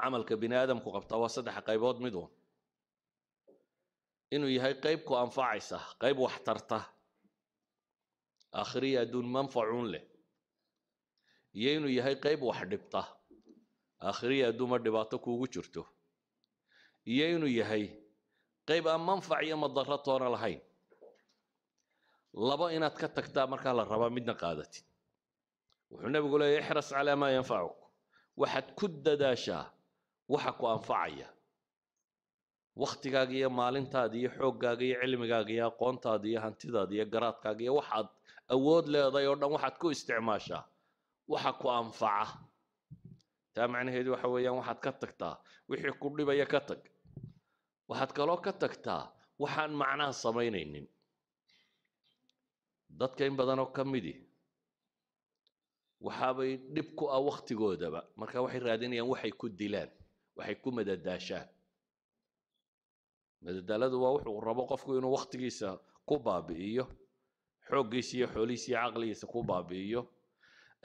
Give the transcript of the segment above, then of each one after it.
camalka bini aadamku qabtaa waa saddex qaybood mid un inuu yahay qayb ku anfacaysa qayb wax tarta akhriya adduun manfacuun leh iyo inuu yahay qayb wax dhibta akhriya adduuma dhibaato kuugu jirto iyo inuu yahay qayb aan manfac iyo madaro toona lahayn labo inaad ka tagtaa markaa la rabaa midna qaadatid wuxuu nebigu leeya ixras calaa maa yanfacuk waxaad ku dadaashaa waxa ku anfacaya wakhtigaaga iyo maalintaada iyo xooggaaga iyo cilmigaaga iyo aqoontaada iyo hantidaada iyo garaadkaaga iyo waxaad awood leedahay oo dhan waxaad ku isticmaashaa waxa ku anfaca taa macnaheedu waxa weeyaan waxaad ka tagtaa wixii ku dhibaya ka tag waxaad kaloo ka tagtaa waxaan macnaha samaynaynin dadka in badan oo ka midi waxaabay dhib ku ah wakhtigoodaba marka waxay raadinayaan waxay ku dilaan waxay ku madadaashaan madadaaladu waa wuxuu rabo qofku inuu wakhtigiisa ku baabi'iyo xooggiisa iyo xoolihiisa iyo caqligiisa ku baabi'iyo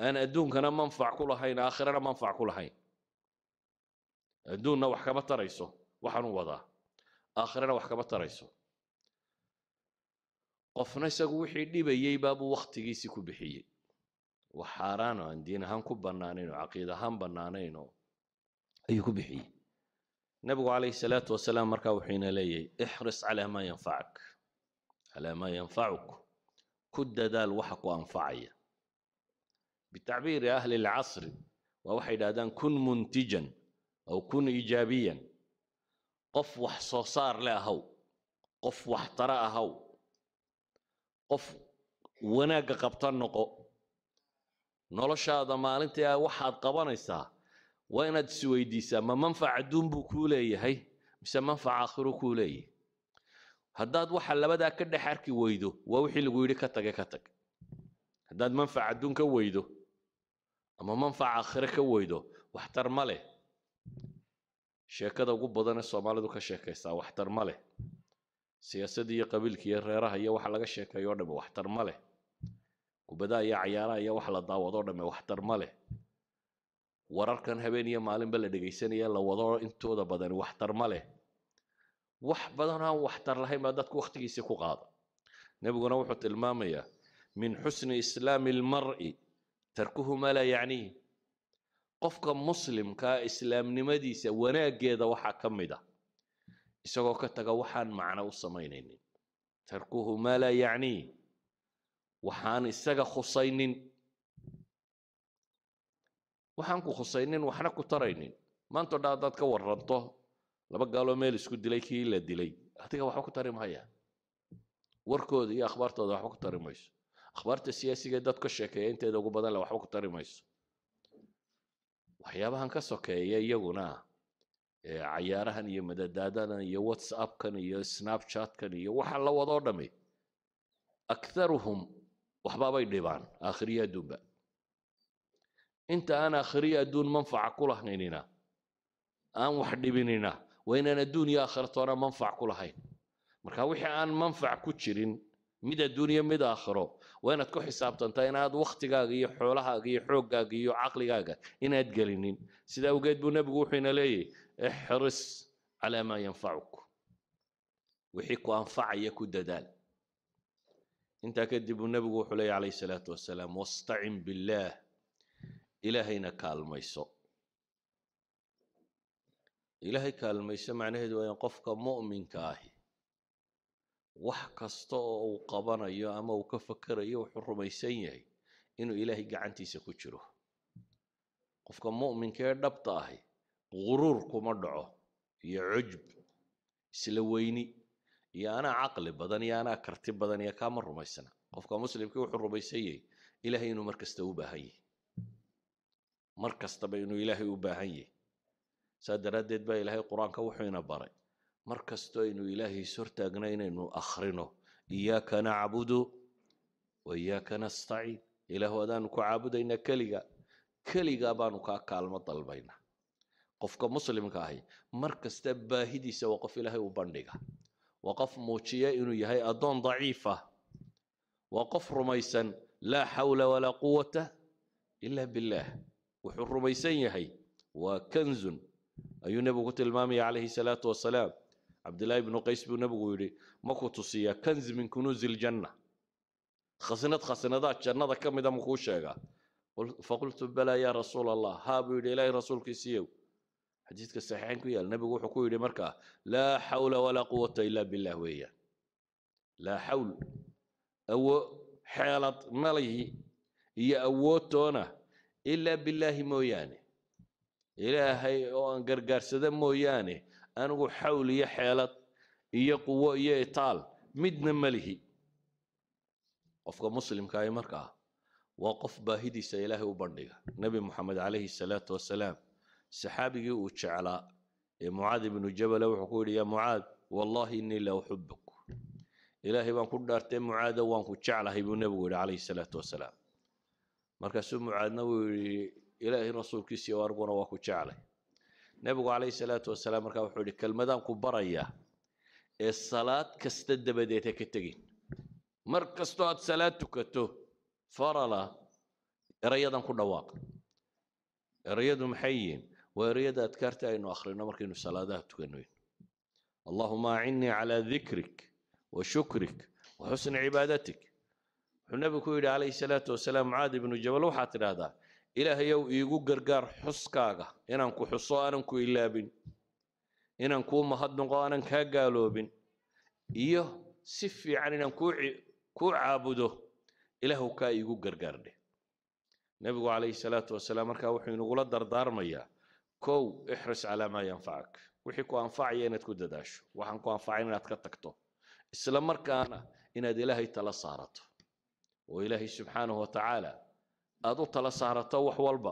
aan adduunkana manfac ku lahayn aakhirana manfac ku lahayn adduunna wax kama tarayso waxaan u wadaa aakhirana wax kama tarayso qofna isagu wixii dhibayey baabuu wakhtigiisii ku bixiyey wax xaaraano aan diin ahaan ku bannaanayn oo caqiid ahaan bannaanayn oo ayuu ku bixiyey nabigu calayhi salaatu wasalaam markaa wuxuu ina leeyahay ixris calaa maa yanfacak calaa maa yanfacuk ku dadaal waxa ku anfacaya bitacbiiri ahli lcasri waa waxay idhahdaan kun muntijan aw kun ijaabiyan qof wax soo saar le ahaw qof wax tara ahaw qof wanaagga qabta noqo noloshaada maalintii a ah waxaad qabanaysaa waa inaad isweydiisaa ma manfac adduun buu kuu leeyahay mise manfac aakhiru kuu leeyahay haddaad waxa labadaa ka dhex arki weydo waa wixii lagu yidhi ka tage ka tag haddaad manfac adduun ka weydo ama manfac aakhire ka weydo waxtar ma leh sheekada ugu badanee soomaalidu ka sheekaysaa waxtar ma leh siyaasadii iyo qabiilkii iyo reeraha iyo waxa laga sheekeeyo o dhamme waxtar ma leh kubadaha iyo cayaaraha iyo wax la daawado o dhamme waxtar ma leh wararkan habeen iyo maalinba la dhegaysanaya la wado intooda badani waxtar ma leh wax badanoo aan waxtar lahayn baa dadku wakhtigiisii ku qaada nebiguna wuxuu tilmaamayaa min xusni islaami almar'i tarkuhu maa laa yacniihi qofka muslimkaa islaamnimadiisa wanaaggeeda waxaa ka mid ah isagoo ka taga waxaan macno u samaynaynin tarkuhu maa laa yacniihi waxaan isaga khusaynin waxaan ku khusaynin waxna ku taraynin maanto dha adaad ka waranto laba gaaloo meel isku dilay kii la dilay adiga waxba ku tari mahayaan warkooda iyo akhbaartooda waxba ku tari mayso akhbaarta siyaasiga dad ka sheekeeya inteeda ugu badan le waxba ku tari mayso waxyaabahan ka sokeeya iyaguna cayaarahan iyo madadaadadan iyo whatsappkan iyo snapchatkan iyo waxa la wadoo dhami aktharuhum waxbaabay dhibaan aakhiriya inta aan aakhiriyo adduun manfaca ku lahaynina aan wax dhibinina waa inaan adduun iyo aakhira toona manfac ku lahayn marka wixii aan manfac ku jirin mid adduun mid aakhiro waa inaad ku xisaabtantaa inaad waktigaaga iyo xoolahaaga iyo xooggaaga iyo caqligaaga inaad gelinin sidaa awgeed buu nebigu wuxuu ina ixris calaa maa yanfacuk wixii ku anfacaya ku dadaal intaa kadib buu nebigu wuxuu leeyahy calayhi salaatu wasalaam wastacin billaah ilaahayna kaalmayso ilaahay kaalmayso macnaheedu waa qofka mu'minka ahi wax kasta oo uu qabanayo ama uu ka fakerayo wuxuu rumaysan yahay inuu ilaahay gacantiisa ku jiro qofka mu'minka ee dhabta ahi guruur kuma dhaco iyo cujb isla weyni iyo anaa caqli badan iyo anaa karti badan iyo kaama rumaysna qofka muslimkii wuxuu rumaysan yahay ilaahay inuu markasta u baahan yahay mar kastaba inuu ilaahay u baahan yahay saa daraaddeed baa ilaahay qur-aanka wuxuuna baray mar kastoo inuu ilaahay ishortaagna inaynu akhrino iyaaka nacbudu wa iyaaka nastaciin ilaahu adaanu ku caabudaynaa keliga keligaa baanu kaa kaalmo dalbaynaa qofka muslimka ahi mar kasta baahidiisa waa qof ilaahay u bandhiga waa qof muujiya inuu yahay addoon daciif ah waa qof rumaysan laa xawla walaa quwata ila billaah wuxuu rumaysan yahay waa kanzun ayuu nebigu ku tilmaamaya calayhi salaatu wasalaam cabdillaahi ibnu qays buu nebigu yidhi makuu tusiyaa kanz min kunuuzi iljanna khasnad khasnadaa jannada ka mida makuu sheegaa faqultu balaa yaa rasuul allah haa buu yidhi ilaahay rasuulkiisiiyow xadiidka saxiixayn ku yaal nebigu wuxuu ku yidhi markaa laa xawla walaa quwata ilaa billaah weeyaan laa xawl awo xeelad malihi iyo awoodtoona ilaa billaahi mooyaane ilaahay oo aan gargaarsada mooyaane anigu xawl iyo xeelad iyo quwo iyo itaal midna malihi qofka muslimkaah markaa waa qof baahidiisa ilaahay u bandhiga nebi moxamed calayhi salaatu wasalaam saxaabigii uu jeclaa ee mucaad ibnu jabala wuxuu ku yidhi yaa mucaad wallaahi inii la uxibuk ilaahay baan ku dhaartay mucaada waan ku jeclahay buu nebigu yidhi calayhi salaatu wasalaam markaasuu mucaadna wuu yihi ilaahi rasuulkiisiiyo arguna waa ku jeclay nebigu calayhi salaatu wasalaam markaa wuxuu yihi kelmadaan ku barayaa ee salaad kasta dabadeed ha ka tegin mar kastoo aad salaad tukato farala erayadan ku dhawaaq erayadu maxay yihiin waa erayada adkaarta aynu akhrino markaynu salaadaha tukanoyn allahuma acinnii calaa dikrik wa shukrik wa xusni cibaadatik wuxuu nebigu ku yidhi calayhi salaatu wasalaam mucaadi ibnu jabal waxaad tidhaahdaa ilaahayow iigu gargaar xuskaaga inaan ku xuso aanan ku ilaabin inaan kuu mahad noqo aanan kaa gaaloobin iyo si fiican inaan kuu caabudo ilaahu kaa iigu gargaardhe nebigu calayhi salaatu wasalaam markaa wuxuu inagula dardaarmayaa kow ixris calaa maa yanfacak wixii ku anfacaya inaad ku dadaasho waxaan ku anfacayn inaad ka tagto isla markaana inaad ilaahay tala saarato oo ilaahay subxaanahu wa tacaala aada u tala saarato wax walba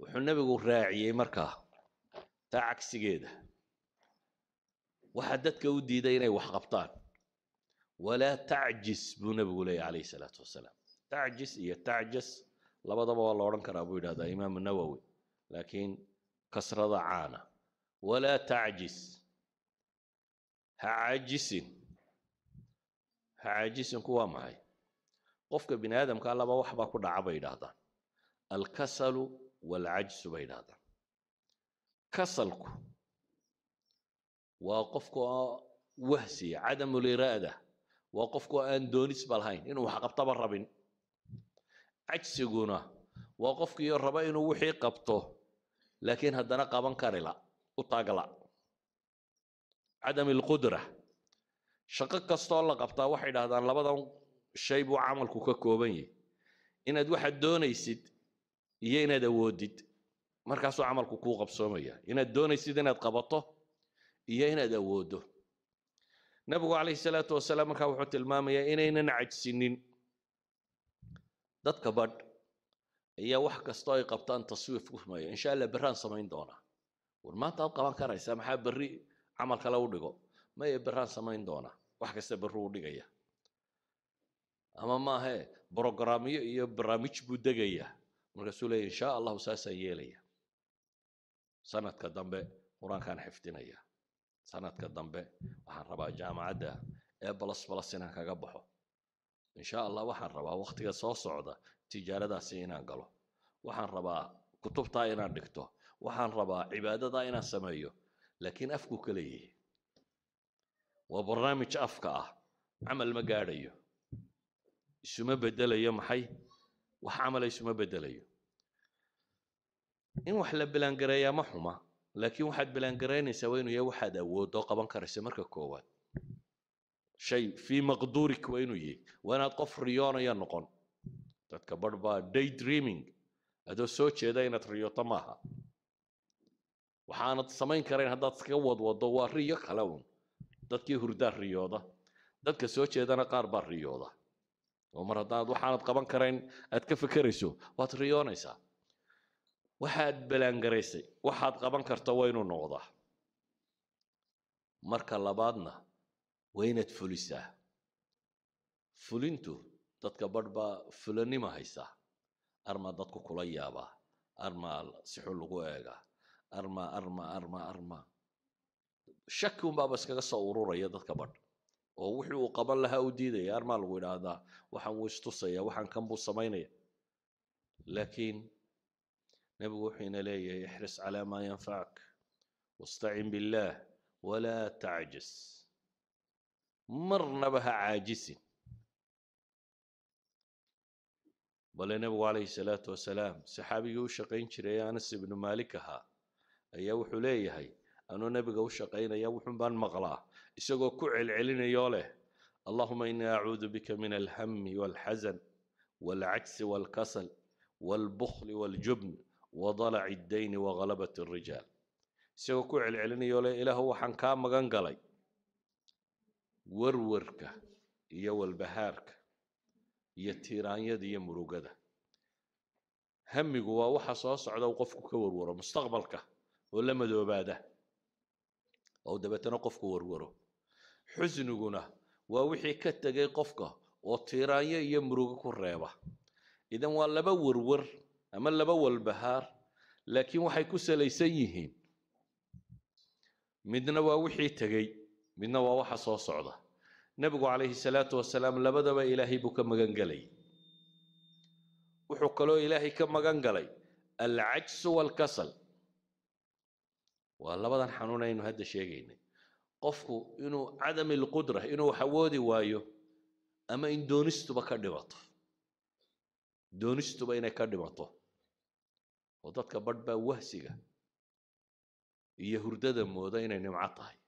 wuxuu nebigu raaciyey markaa taa cagsigeeda waxaa dadka u diiday inay wax qabtaan walaa tacjis buu nebigu leeyahy calayhi salaatu wasalaam tacjis iyo tacjas labadaba waa la odhan karaa buu yidhahdaa imaamu nawowi laakiin kasrada caana walaa tacjis ha cajisin caajisinku waa maxay qofka bini aadamkaa laba waxbaa ku dhaca bay yidhaahdaan alkasalu waalcajsu bay yidhaahdaan kasalku waa qofka wahsiya cadamuliraada waa qofkao aan doonisba lahayn inuu waxqabtaba rabin cajsiguna waa qofkiiyo raba inuu wixii qabto laakiin haddana qaban karila u taagla cadam alqudra shaqo kastoo la qabtaa waxay idhaahdaan labadan shay buu camalku ka kooban yahay inaad waxaad doonaysid iyo inaad awoodid markaasuu camalku kuu qabsoomaya inaad doonaysid inaad qabato iyo inaad awoodo nabigu calayhi salaatu wasalaam markaa wuxuu tilmaamayaa inaynan cajsinin dadka badh ayaa wax kastoo ay qabtaan taswiif ku rumeeya insha allah berri samayn doonaa war maanta aad qaban karaysaa maxaa berri camal kale u dhigo maya e beraan samayn doonaa wax kasta barru dhigaya ama ah, maahe eh, brogramyo iyo baraamij buu degaya markaasuu leeya insha allahu saasaa yeelaya sanadka dambe qur-aankaan xifdinaya sanadka dambe waxaan ah, rabaa jaamacadda ee balas balas inaan kaga baxo insha allah waxaan rabaa wakhtiga soo socda tijaaradaasi inaan galo waxaan rabaa kutubtaa inaan dhigto waxaan rabaa cibaadadaa inaan sameeyo laakiin afkuu ka leeyahay waa barnaamij afka ah camal ma gaadhayo isuma bedelayo maxay wax camala isuma bedelayo in wax la bilaangareeyaa ma xuma laakiin waxaad bilaangaraynaysaa waa inuu yahay waxaad awoodoo qaban karaysa marka koowaad shay fii maqduurik waa inuu yihi waa inaad qof riyoonaya noqon dadka barh baa day dreaming adoo soo jeeda inaad riyooto maaha waxaanad samayn karayn haddaad iska wadwado waa riyo kale uun dadkii hurdaa riyooda dadka soo jeedana qaar baa riyooda oo mar haddaad waxaanad qaban karayn aad ka fekerayso waad riyoonaysaa waxaad balaangaraysay waxaad qaban karta waa inuu noqdaa marka labaadna waa inaad fulisaa fulintu dadka badh baa fulanima haysaa armaa dadku kula yaabaa armaa si lagu eegaa armaa armaa armaa armaa shaki unbaaba iskaga soo ururaya dadka badh oo wixii uu qaban lahaa u diidaya armaa lagu idhaahdaa waxaan wuu istusaya waxaan kan buu samaynaya laakiin nebigu wuxuu leeyahay ixris calaa maa yanfacak wastacin billaah walaa tacjis marnaba ha caajisin bale nebigu calayhi salaatu wasalaam saxaabigii u shaqayn jiray anas ibnu maalik ahaa ayaa wuxuu leeyahay anuu nebiga u shaqaynaya wuxuun baan maqlaa isagoo ku celcelinayoo leh allahuma inii acuudu bika min alhami walxasan walcagsi walkasal walbukhli waljubn wadalaci ddayni waghalabati alrijaal isagoo ku celcelinayoo leh ilaahu waxaan kaa magan galay warwarka iyo walbahaarka iyo tiiraanyada iyo murugada hamigu waa waxa soo socda uu qofku ka warwaro mustaqbalka oo la madoobaada oo dabeetana qofku warwaro xusniguna waa wixii ka tegay qofka oo tiiraanyo iyo murugo ku reeba idan waa laba warwar ama laba walbahaar laakiin waxay ku salaysan yihiin midna waa wixii tegey midna waa waxa soo socda nebigu calayhi salaatu wasalaam labadaba ilaahay buu ka magan gelay wuxuu kaloo ilaahay ka magan galay alcajsu waalkasal waa labadan xanuun aynu hadda sheegaynay qofku inuu cadami lqudra inuu wax awoodi waayo ama in doonistuba ka dhimato doonistuba inay ka dhimato oo dadka badh wahsiga iyo hurdada mooda inay nimco tahay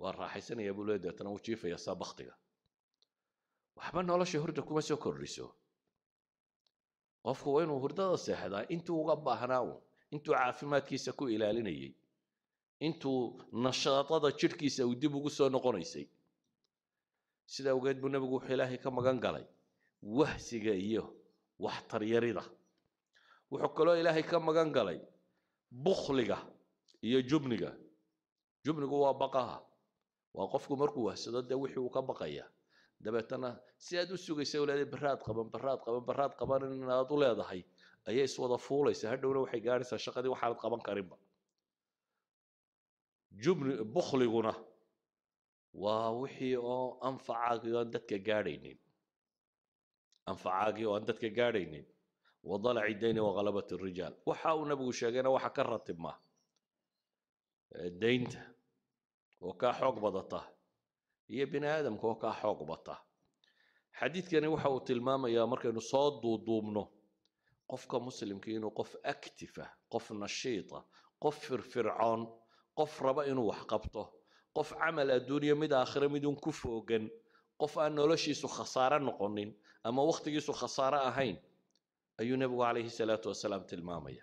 waa raaxaysanaya buu le deetana u jiifaya saa baktiga waxba nolosha hurda kuma soo kordhiso qofku waa inuu hurdada seexdaa intuu uga baahnaa uun intuu caafimaadkiisa ku ilaalinayay intuu nashaadada jidhkiisa uu dib ugu soo noqonaysay sida awgeed buu nebigu wuxuu ilaahay ka magan galay wahsiga iyo waxtaryarida wuxuu kaloo ilaahay ka magan galay bukhliga iyo jubniga jubnigu waa baqaha waa qofku markuu wahsado dee wixii uu ka baqaya dabeetana si aad u sugaysa walaada baraad qaban baraad qaban baraad qaban inaad u leedahay ayay iswada fuulaysa hadhowna waxay gaaraysaa shaqadii waxaanad qaban karinba jubni bukhliguna waa wixii oo anfacaagii oo aan dadka gaadhaynin anfacaagii oo aan dadka gaadhaynin wadalaci dayni waghalabat rijaal waxa uu nabigu sheegayna waxa ka ratibma daynta oo kaa xoog badata iyo bini aadamka oo kaa xoog bata xadiidkani waxa uu tilmaamayaa markaynu soo duuduubno qofka muslimka inuu qof actifa ah, qof nashiita ah, qof firfircoon qof raba inuu wax qabto qof camal adduunyo mid aakhire midun ku foogan qof aan noloshiisu khasaare noqonin ama wakhtigiisu khasaare ahayn ayuu nebigu calayhi salaatu wasalaam tilmaamaya